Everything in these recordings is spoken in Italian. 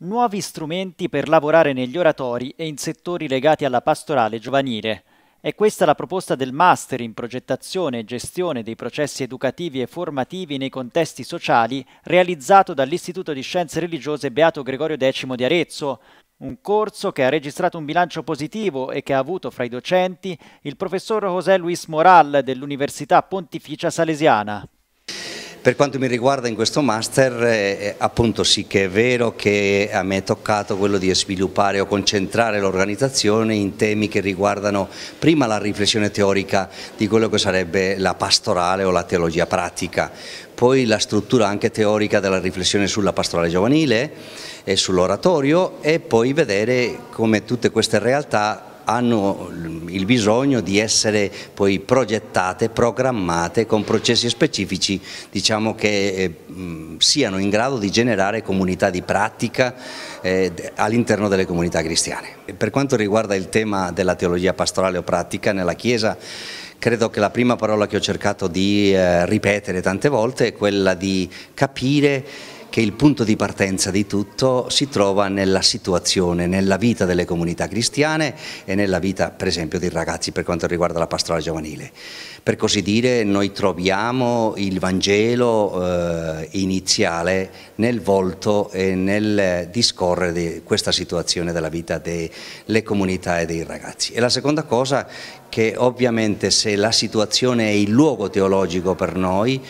Nuovi strumenti per lavorare negli oratori e in settori legati alla pastorale giovanile. È questa la proposta del Master in progettazione e gestione dei processi educativi e formativi nei contesti sociali realizzato dall'Istituto di Scienze Religiose Beato Gregorio X di Arezzo, un corso che ha registrato un bilancio positivo e che ha avuto fra i docenti il professor José Luis Moral dell'Università Pontificia Salesiana. Per quanto mi riguarda in questo master eh, eh, appunto sì che è vero che a me è toccato quello di sviluppare o concentrare l'organizzazione in temi che riguardano prima la riflessione teorica di quello che sarebbe la pastorale o la teologia pratica, poi la struttura anche teorica della riflessione sulla pastorale giovanile e sull'oratorio e poi vedere come tutte queste realtà hanno il bisogno di essere poi progettate, programmate con processi specifici diciamo, che eh, siano in grado di generare comunità di pratica eh, all'interno delle comunità cristiane. Per quanto riguarda il tema della teologia pastorale o pratica nella Chiesa, credo che la prima parola che ho cercato di eh, ripetere tante volte è quella di capire che il punto di partenza di tutto si trova nella situazione, nella vita delle comunità cristiane e nella vita per esempio dei ragazzi per quanto riguarda la pastorale giovanile. Per così dire noi troviamo il Vangelo eh, iniziale nel volto e nel discorrere di questa situazione della vita delle comunità e dei ragazzi. E la seconda cosa che ovviamente se la situazione è il luogo teologico per noi,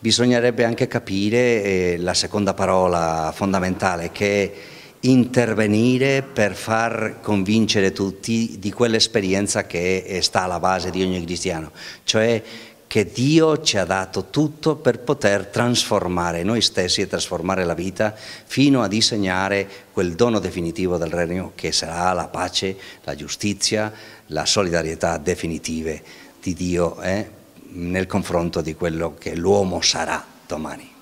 bisognerebbe anche capire eh, la seconda parola fondamentale che è intervenire per far convincere tutti di quell'esperienza che sta alla base di ogni cristiano, cioè che Dio ci ha dato tutto per poter trasformare noi stessi e trasformare la vita fino a disegnare quel dono definitivo del regno che sarà la pace, la giustizia, la solidarietà definitive di Dio eh? nel confronto di quello che l'uomo sarà domani.